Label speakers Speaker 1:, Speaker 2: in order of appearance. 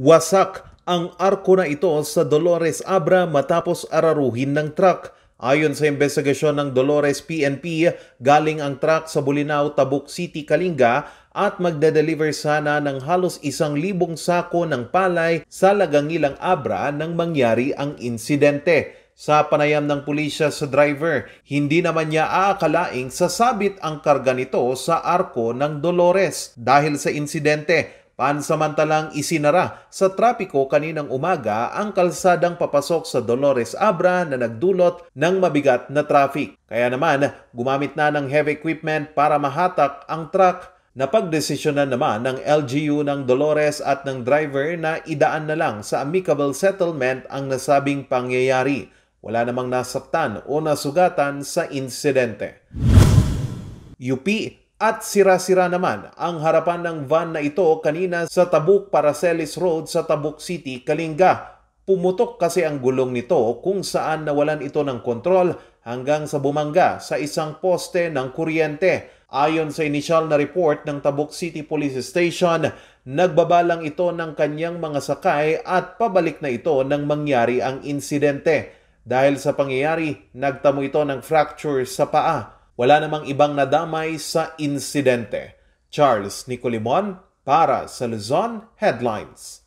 Speaker 1: Wasak ang arko na ito sa Dolores Abra matapos araruhin ng truck. Ayon sa investigasyon ng Dolores PNP, galing ang truck sa Bulinaw, Tabuk City, Kalinga at magdadeliver sana ng halos isang libong sako ng palay sa Lagangilang Abra nang mangyari ang insidente. Sa panayam ng pulisya sa driver, hindi naman niya aakalaing sasabit ang karga nito sa arko ng Dolores dahil sa insidente Pansamantalang isinara sa trapiko kaninang umaga ang kalsadang papasok sa Dolores Abra na nagdulot ng mabigat na traffic. Kaya naman, gumamit na ng heavy equipment para mahatak ang truck na pagdesisyonan naman ng LGU ng Dolores at ng driver na idaan na lang sa amicable settlement ang nasabing pangyayari. Wala namang nasaktan o nasugatan sa insidente. UP at sira-sira naman ang harapan ng van na ito kanina sa Tabuk Paracelis Road sa Tabuk City, Kalinga. Pumutok kasi ang gulong nito kung saan nawalan ito ng kontrol hanggang sa bumangga sa isang poste ng kuryente. Ayon sa initial na report ng Tabuk City Police Station, nagbabalang ito ng kanyang mga sakay at pabalik na ito nang mangyari ang insidente. Dahil sa pangyayari, nagtamo ito ng fracture sa paa. Wala namang ibang nadamay sa insidente. Charles Nicolimon para sa Luzon Headlines.